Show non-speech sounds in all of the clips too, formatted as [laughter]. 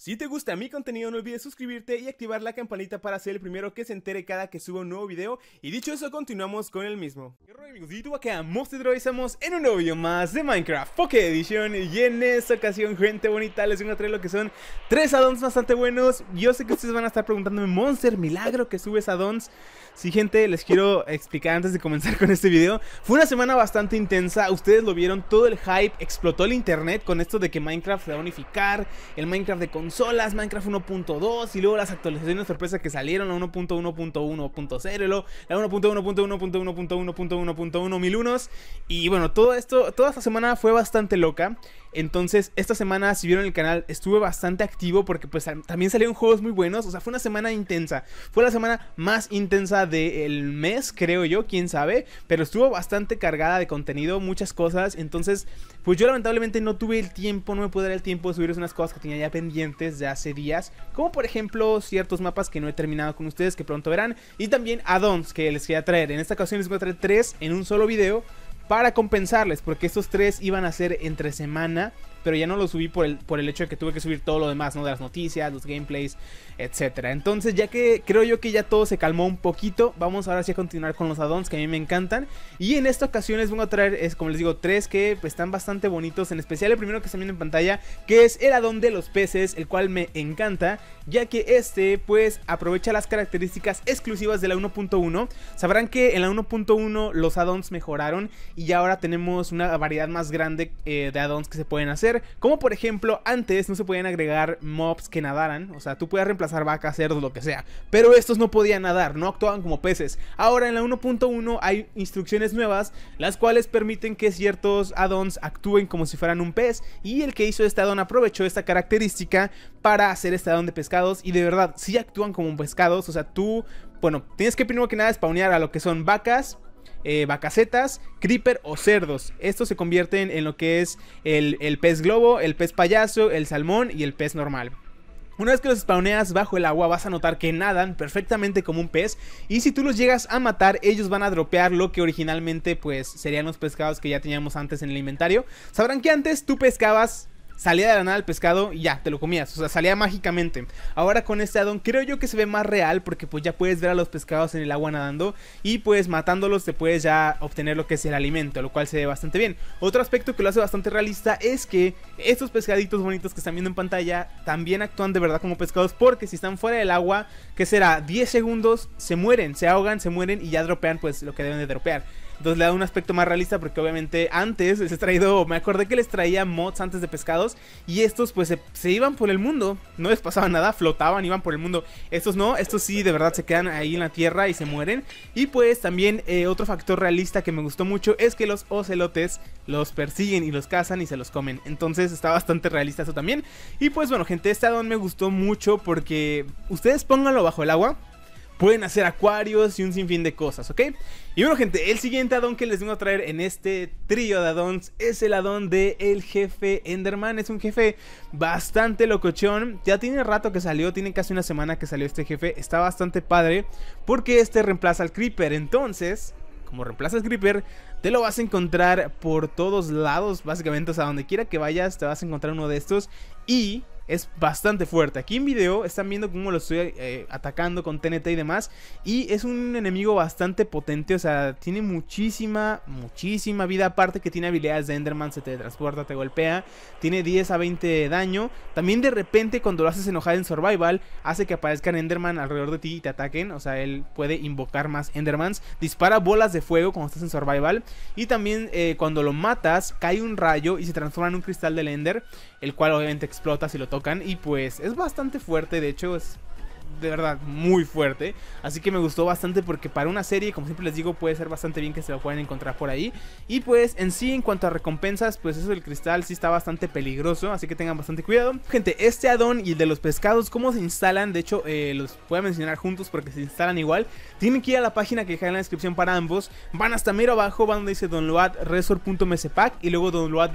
Si te gusta mi contenido no olvides suscribirte y activar la campanita para ser el primero que se entere cada que suba un nuevo video Y dicho eso continuamos con el mismo ¿Qué rollo amigos? Y Monster estamos en un nuevo video más de Minecraft Pocket Edition Y en esta ocasión gente bonita les voy a traer lo que son tres addons bastante buenos Yo sé que ustedes van a estar preguntándome Monster, milagro que subes addons Sí gente, les quiero explicar antes de comenzar con este video Fue una semana bastante intensa, ustedes lo vieron, todo el hype explotó el internet con esto de que Minecraft se va a unificar El Minecraft de solas, Minecraft 1.2 y luego las actualizaciones sorpresa que salieron a 1.1.1.0 y luego a 1.1.1.1.1.1.1.1.1.1.1.1 y bueno, todo esto toda esta semana fue bastante loca. Entonces, esta semana, si vieron el canal, estuve bastante activo porque pues también salieron juegos muy buenos. O sea, fue una semana intensa. Fue la semana más intensa del mes, creo yo, quién sabe. Pero estuvo bastante cargada de contenido, muchas cosas. Entonces, pues yo lamentablemente no tuve el tiempo, no me pude dar el tiempo de subir unas cosas que tenía ya pendientes de hace días. Como por ejemplo ciertos mapas que no he terminado con ustedes, que pronto verán. Y también addons que les quería traer. En esta ocasión les voy a traer tres en un solo video para compensarles, porque estos tres iban a ser entre semana pero ya no lo subí por el, por el hecho de que tuve que subir todo lo demás, ¿no? De las noticias, los gameplays, etcétera. Entonces, ya que creo yo que ya todo se calmó un poquito, vamos ahora sí a continuar con los addons que a mí me encantan. Y en esta ocasión les vengo a traer, es, como les digo, tres que pues, están bastante bonitos, en especial el primero que está viendo en pantalla, que es el addon de los peces, el cual me encanta, ya que este pues aprovecha las características exclusivas de la 1.1. Sabrán que en la 1.1 los addons mejoraron y ya ahora tenemos una variedad más grande eh, de addons que se pueden hacer como por ejemplo, antes no se podían agregar mobs que nadaran, o sea, tú podías reemplazar vacas, cerdos, lo que sea, pero estos no podían nadar, no actuaban como peces. Ahora en la 1.1 hay instrucciones nuevas, las cuales permiten que ciertos addons actúen como si fueran un pez, y el que hizo este addon aprovechó esta característica para hacer este addon de pescados, y de verdad, sí actúan como pescados, o sea, tú, bueno, tienes que primero que nada spawnear a lo que son vacas, eh, bacacetas, creeper o cerdos. Estos se convierten en lo que es el, pez globo, el pez payaso, el salmón y el pez normal. Una vez que los spawneas bajo el agua vas a notar que nadan perfectamente como un pez y si tú los llegas a matar ellos van a dropear lo que originalmente pues serían los pescados que ya teníamos antes en el inventario. Sabrán que antes tú pescabas salía de la nada el pescado y ya, te lo comías. O sea, salía mágicamente. Ahora con este addon creo yo que se ve más real porque pues ya puedes ver a los pescados en el agua nadando y pues matándolos te puedes ya obtener lo que es el alimento, lo cual se ve bastante bien. Otro aspecto que lo hace bastante realista es que estos pescaditos bonitos que están viendo en pantalla también actúan de verdad como pescados porque si están fuera del agua, que será 10 segundos, se mueren, se ahogan, se mueren y ya dropean pues lo que deben de dropear. Entonces le da un aspecto más realista porque obviamente antes les he traído, me acordé que les traía mods antes de pescados y estos pues se, iban por el mundo, no les pasaba nada, flotaban, iban por el mundo. Estos no, estos sí de verdad se quedan ahí en la tierra y se mueren. Y pues también eh, otro factor realista que me gustó mucho es que los ocelotes los persiguen y los cazan y se los comen. Entonces está bastante realista eso también. Y pues bueno gente, este addon me gustó mucho porque ustedes pónganlo bajo el agua pueden hacer acuarios y un sinfín de cosas, ¿ok? Y bueno, gente, el siguiente addon que les vengo a traer en este trío de addons es el addon de el jefe Enderman. Es un jefe bastante locochón. Ya tiene rato que salió, tiene casi una semana que salió este jefe. Está bastante padre porque este reemplaza al Creeper. Entonces, como reemplaza al Creeper, te lo vas a encontrar por todos lados, básicamente, o sea, donde quiera que vayas, te vas a encontrar uno de estos y es bastante fuerte. Aquí en video están viendo cómo lo estoy eh, atacando con TNT y demás. Y es un enemigo bastante potente, o sea, tiene muchísima, muchísima vida. Aparte que tiene habilidades de Enderman, se te transporta, te golpea. Tiene 10 a 20 de daño. También de repente cuando lo haces enojar en Survival, hace que aparezcan Enderman alrededor de ti y te ataquen. O sea, él puede invocar más Endermans. Dispara bolas de fuego cuando estás en Survival. Y también eh, cuando lo matas, cae un rayo y se transforma en un cristal del Ender, el cual obviamente explota si lo tocas y pues es bastante fuerte, de hecho es de verdad muy fuerte. Así que me gustó bastante porque para una serie, como siempre les digo, puede ser bastante bien que se lo puedan encontrar por ahí. Y pues en sí, en cuanto a recompensas, pues eso del cristal sí está bastante peligroso, así que tengan bastante cuidado. Gente, este addon y el de los pescados, ¿cómo se instalan? De hecho, eh, los voy a mencionar juntos porque se instalan igual. Tienen que ir a la página que dejé en la descripción para ambos. Van hasta mero abajo, van donde dice download y luego download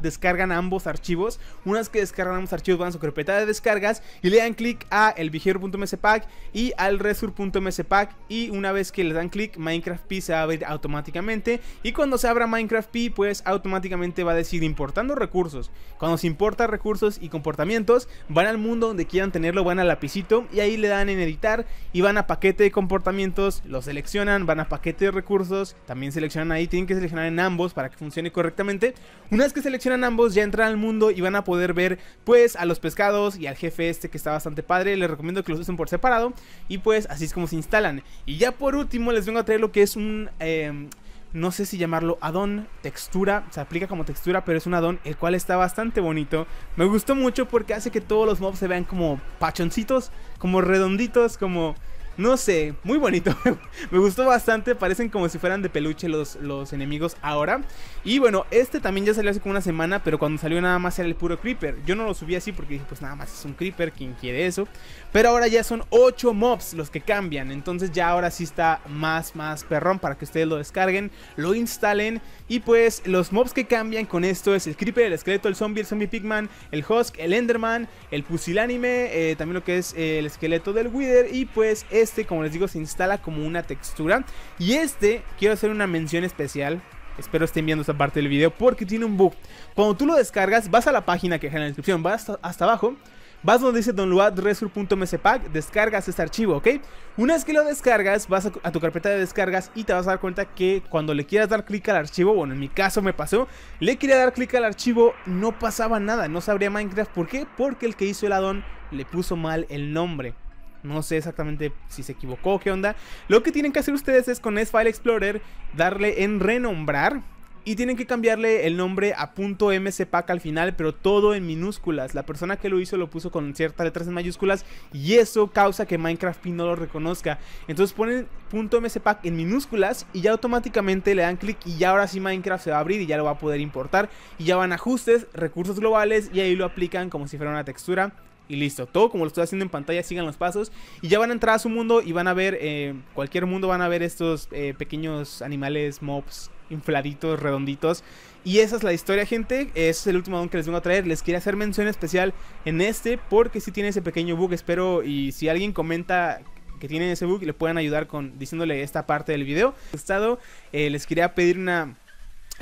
Descargan ambos archivos. Una vez que descargan ambos archivos, van a su carpeta de descargas y le dan clic a el Vigero.mspack y al resur.mcpack y una vez que le dan clic Minecraft P se va a abrir automáticamente y cuando se abra Minecraft P pues automáticamente va a decir importando recursos. Cuando se importa recursos y comportamientos van al mundo donde quieran tenerlo, van al lapicito y ahí le dan en editar y van a paquete de comportamientos, lo seleccionan, van a paquete de recursos, también seleccionan ahí, tienen que seleccionar en ambos para que funcione correctamente. Una vez que seleccionan ambos ya entran al mundo y van a poder ver pues a los pescados y al jefe este que está bastante padre, le recomiendo que los usen por separado. Y pues así es como se instalan. Y ya por último les vengo a traer lo que es un... Em, no sé si llamarlo addon, textura, se aplica como textura, pero es un addon el cual está bastante bonito. Me gustó mucho porque hace que todos los mobs se vean como pachoncitos, como redonditos, como no sé, muy bonito. [laughs] Me gustó bastante. Parecen como si fueran de peluche los, los enemigos ahora. Y bueno, este también ya salió hace como una semana. Pero cuando salió nada más era el puro creeper. Yo no lo subí así porque dije, pues nada más es un creeper. ¿Quién quiere eso? Pero ahora ya son 8 mobs los que cambian. Entonces ya ahora sí está más, más perrón para que ustedes lo descarguen, lo instalen. Y pues los mobs que cambian con esto es el creeper, el esqueleto, el zombie, el zombie pigman, el husk, el enderman, el pusilánime. Eh, también lo que es el esqueleto del wither. Y pues este, como les digo, se instala como una textura. Y este, quiero hacer una mención especial. Espero estén viendo esta parte del video porque tiene un bug. Cuando tú lo descargas, vas a la página que está en la descripción, vas hasta, abajo. Vas donde dice downloadresur.mspack descargas este archivo, ¿ok? Una vez que lo descargas, vas a, tu carpeta de descargas y te vas a dar cuenta que cuando le quieras dar clic al archivo, bueno, en mi caso me pasó, le quería dar clic al archivo, no pasaba nada, no sabría Minecraft. ¿Por qué? Porque el que hizo el addon le puso mal el nombre. No sé exactamente si se equivocó, o qué onda. Lo que tienen que hacer ustedes es con S-File Explorer darle en renombrar. Y tienen que cambiarle el nombre a .mcpack al final, pero todo en minúsculas. La persona que lo hizo lo puso con ciertas letras en mayúsculas y eso causa que Minecraft no lo reconozca. Entonces ponen .mcpack en minúsculas y ya automáticamente le dan clic y ya ahora sí Minecraft se va a abrir y ya lo va a poder importar. Y ya van ajustes, recursos globales y ahí lo aplican como si fuera una textura y listo. Todo como lo estoy haciendo en pantalla, sigan los pasos y ya van a entrar a su mundo y van a ver, eh, cualquier mundo van a ver estos eh, pequeños animales, mobs, infladitos, redonditos. Y esa es la historia, gente. Ese es el último don que les vengo a traer. Les quería hacer mención especial en este porque si sí tiene ese pequeño bug, espero. Y si alguien comenta que tiene ese bug, le puedan ayudar con diciéndole esta parte del video. Estado, eh, les quería pedir una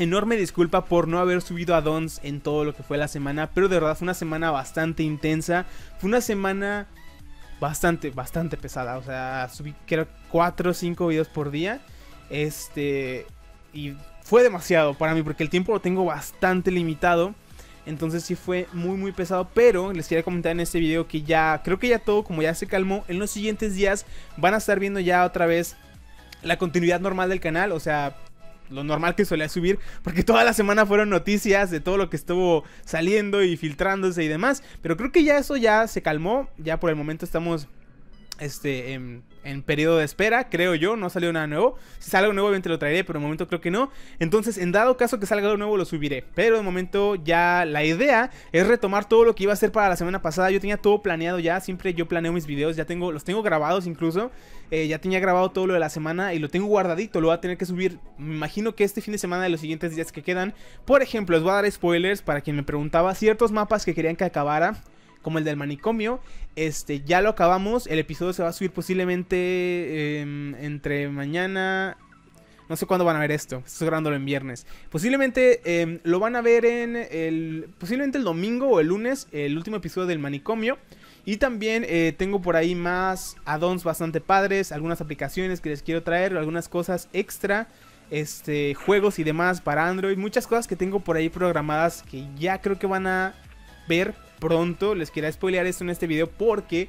Enorme disculpa por no haber subido a Dons en todo lo que fue la semana, pero de verdad fue una semana bastante intensa. Fue una semana bastante, bastante pesada. O sea, subí creo 4 o 5 videos por día. Este. Y fue demasiado para mí porque el tiempo lo tengo bastante limitado. Entonces sí fue muy muy pesado, pero les quería comentar en este video que ya creo que ya todo como ya se calmó, en los siguientes días van a estar viendo ya otra vez la continuidad normal del canal, o sea, lo normal que solía subir, porque toda la semana fueron noticias de todo lo que estuvo saliendo y filtrándose y demás. Pero creo que ya eso ya se calmó, ya por el momento estamos este, en em, en periodo de espera, creo yo, no salió nada nuevo. Si sale algo nuevo, obviamente lo traeré, pero de momento creo que no. Entonces, en dado caso que salga algo nuevo, lo subiré. Pero de momento ya la idea es retomar todo lo que iba a hacer para la semana pasada. Yo tenía todo planeado ya, siempre yo planeo mis videos, ya tengo, los tengo grabados incluso. Eh, ya tenía grabado todo lo de la semana y lo tengo guardadito, lo voy a tener que subir, me imagino que este fin de semana y los siguientes días que quedan. Por ejemplo, les voy a dar spoilers para quien me preguntaba ciertos mapas que querían que acabara como el del manicomio. Este, ya lo acabamos. El episodio se va a subir posiblemente em, entre mañana. No sé cuándo van a ver esto. Estoy grabándolo en viernes. Posiblemente em, lo van a ver en el. Posiblemente el domingo o el lunes. El último episodio del manicomio. Y también eh, tengo por ahí más addons bastante padres. Algunas aplicaciones que les quiero traer. Algunas cosas extra este, juegos y demás para Android. Muchas cosas que tengo por ahí programadas que ya creo que van a ver pronto. Les quería spoilear esto en este video porque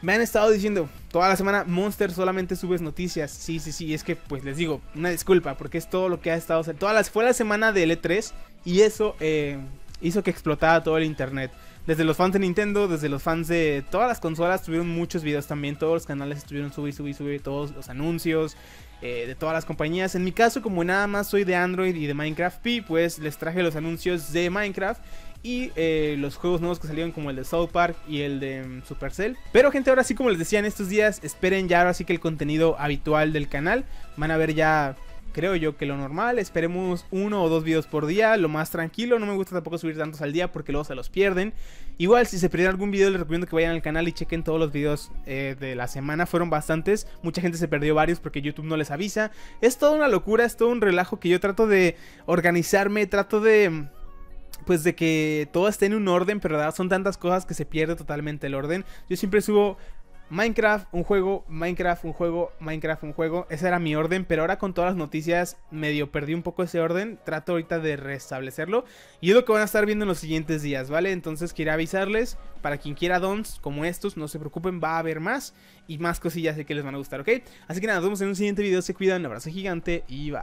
me han estado diciendo toda la semana, Monster solamente subes noticias. Sí, sí, sí, es que pues les digo, una disculpa, porque es todo lo que ha estado... todas las fue la semana de L3 e y eso eh, hizo que explotara todo el internet. Desde los fans de Nintendo, desde los fans de todas las consolas, tuvieron muchos videos también. Todos los canales estuvieron subir, subí, subir, todos los anuncios eh, de todas las compañías. En mi caso, como nada más soy de Android y de Minecraft P, pues les traje los anuncios de Minecraft y eh, los juegos nuevos que salieron como el de South Park y el de mm, Supercell. Pero gente, ahora sí como les decía en estos días, esperen ya ahora sí que el contenido habitual del canal. Van a ver ya, creo yo que lo normal, esperemos uno o dos videos por día, lo más tranquilo. No me gusta tampoco subir tantos al día porque luego se los pierden. Igual si se pierde algún video les recomiendo que vayan al canal y chequen todos los videos eh, de la semana. Fueron bastantes, mucha gente se perdió varios porque YouTube no les avisa. Es toda una locura, es todo un relajo que yo trato de organizarme, trato de mm, pues de que todo esté en un orden, pero ¿verdad? son tantas cosas que se pierde totalmente el orden. Yo siempre subo Minecraft, un juego, Minecraft, un juego, Minecraft, un juego. Ese era mi orden, pero ahora con todas las noticias medio perdí un poco ese orden. Trato ahorita de restablecerlo. Y es lo que van a estar viendo en los siguientes días, ¿vale? Entonces quería avisarles, para quien quiera dons como estos, no se preocupen, va a haber más. Y más cosillas que les van a gustar, ¿ok? Así que nada, nos vemos en un siguiente video. Se cuidan, un abrazo gigante y bye.